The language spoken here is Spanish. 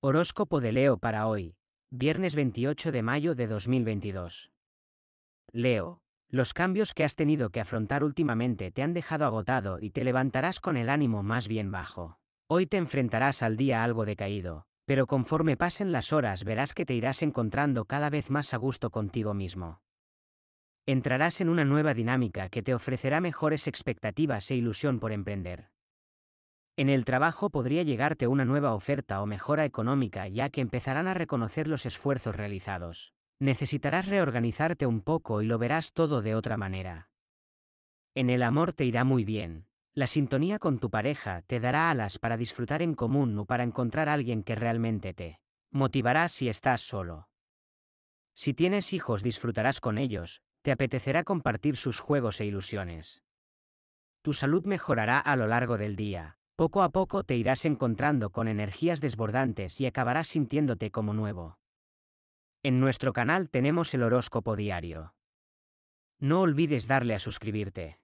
Horóscopo de Leo para hoy, viernes 28 de mayo de 2022. Leo, los cambios que has tenido que afrontar últimamente te han dejado agotado y te levantarás con el ánimo más bien bajo. Hoy te enfrentarás al día algo decaído, pero conforme pasen las horas verás que te irás encontrando cada vez más a gusto contigo mismo. Entrarás en una nueva dinámica que te ofrecerá mejores expectativas e ilusión por emprender. En el trabajo podría llegarte una nueva oferta o mejora económica ya que empezarán a reconocer los esfuerzos realizados. Necesitarás reorganizarte un poco y lo verás todo de otra manera. En el amor te irá muy bien. La sintonía con tu pareja te dará alas para disfrutar en común o para encontrar a alguien que realmente te motivará si estás solo. Si tienes hijos disfrutarás con ellos, te apetecerá compartir sus juegos e ilusiones. Tu salud mejorará a lo largo del día, poco a poco te irás encontrando con energías desbordantes y acabarás sintiéndote como nuevo. En nuestro canal tenemos el horóscopo diario. No olvides darle a suscribirte.